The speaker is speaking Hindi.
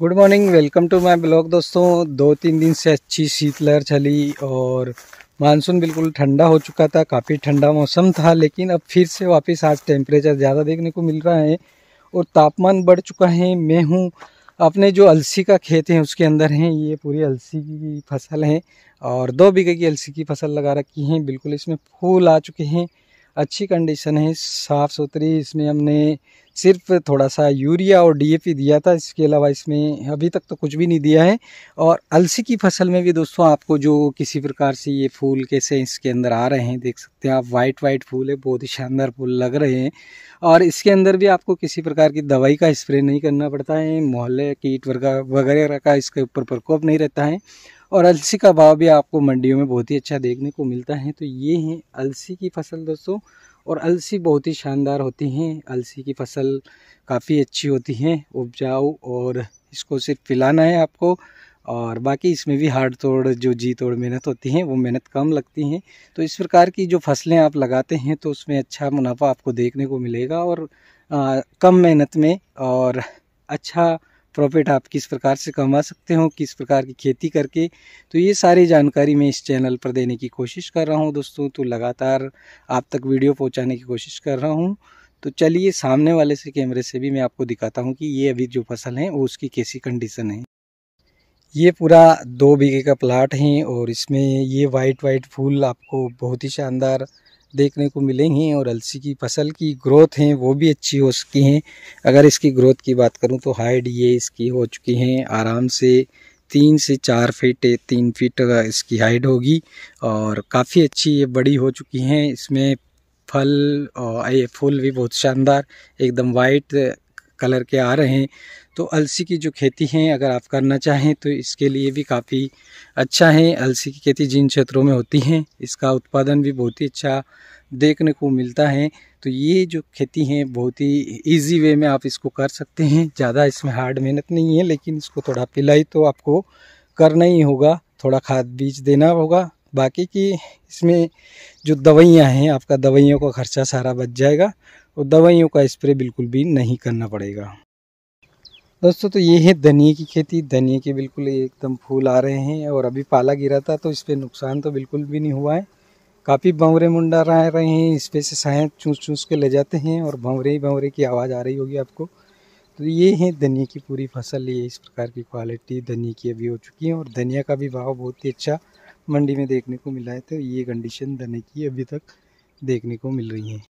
good morning welcome to my blog दोस्तों दो तीन दिन से अच्छी शीतलहर चली और मानसून बिल्कुल ठंडा हो चुका था काफ़ी ठंडा मौसम था लेकिन अब फिर से वापस आज टेम्परेचर ज़्यादा देखने को मिल रहा है और तापमान बढ़ चुका है मैं हूँ अपने जो अलसी का खेत है उसके अंदर हैं ये पूरी अलसी की फसल है और दो बीघे की अलसी की फसल लगा रखी है बिल्कुल इसमें फूल आ चुके हैं अच्छी कंडीशन है साफ़ सुथरी इसमें हमने सिर्फ थोड़ा सा यूरिया और डीएपी दिया था इसके अलावा इसमें अभी तक तो कुछ भी नहीं दिया है और अलसी की फसल में भी दोस्तों आपको जो किसी प्रकार से ये फूल कैसे इसके अंदर आ रहे हैं देख सकते हैं आप वाइट वाइट फूल है बहुत ही शानदार फूल लग रहे हैं और इसके अंदर भी आपको किसी प्रकार की दवाई का स्प्रे नहीं करना पड़ता है मोहल्ले कीट वगैरह का इसके ऊपर प्रकोप नहीं रहता है और अलसी का भाव भी आपको मंडियों में बहुत ही अच्छा देखने को मिलता है तो ये हैं अलसी की फसल दोस्तों और अलसी बहुत ही शानदार होती हैं अलसी की फसल काफ़ी अच्छी होती है उपजाऊ और इसको सिर्फ पिलाना है आपको और बाकी इसमें भी हार्ड तोड़ जो जी तोड़ मेहनत होती है वो मेहनत कम लगती हैं तो इस प्रकार की जो फसलें आप लगाते हैं तो उसमें अच्छा मुनाफा आपको देखने को मिलेगा और आ, कम मेहनत में और अच्छा प्रॉफिट आप किस प्रकार से कमा सकते हो किस प्रकार की खेती करके तो ये सारी जानकारी मैं इस चैनल पर देने की कोशिश कर रहा हूँ दोस्तों तो लगातार आप तक वीडियो पहुँचाने की कोशिश कर रहा हूँ तो चलिए सामने वाले से कैमरे से भी मैं आपको दिखाता हूँ कि ये अभी जो फसल है वो उसकी कैसी कंडीशन है ये पूरा दो बीघे का प्लाट है और इसमें ये वाइट वाइट फूल आपको बहुत ही शानदार देखने को मिलेंगी और अलसी की फसल की ग्रोथ हैं वो भी अच्छी हो चुकी हैं अगर इसकी ग्रोथ की बात करूं तो हाइट ये इसकी हो चुकी हैं आराम से तीन से चार फीट तीन फीट इसकी हाइट होगी और काफ़ी अच्छी ये बड़ी हो चुकी हैं इसमें फल और ये फूल भी बहुत शानदार एकदम वाइट कलर के आ रहे हैं तो अलसी की जो खेती है अगर आप करना चाहें तो इसके लिए भी काफ़ी अच्छा है अलसी की खेती जिन क्षेत्रों में होती है इसका उत्पादन भी बहुत ही अच्छा देखने को मिलता है तो ये जो खेती है बहुत ही इजी वे में आप इसको कर सकते हैं ज़्यादा इसमें हार्ड मेहनत नहीं है लेकिन इसको थोड़ा पिलाई तो आपको करना ही होगा थोड़ा खाद बीज देना होगा बाकी की इसमें जो दवाइयाँ हैं आपका दवाइयों का खर्चा सारा बच जाएगा और दवाइयों का स्प्रे बिल्कुल भी नहीं करना पड़ेगा दोस्तों तो ये है धनिए की खेती धनिए के बिल्कुल एकदम फूल आ रहे हैं और अभी पाला गिरा था तो इस पर नुकसान तो बिल्कुल भी नहीं हुआ है काफ़ी भंवरे मुंडा आ रहे हैं इस पर से साय चूस चूस के ले जाते हैं और भंवरे ही भंवरे की आवाज़ आ रही होगी आपको तो ये है धनिए की पूरी फसल ये इस प्रकार की क्वालिटी धनिए की अभी हो चुकी है और धनिया का भी भाव बहुत ही अच्छा मंडी में देखने को मिला है तो ये कंडीशन धने की अभी तक देखने को मिल रही है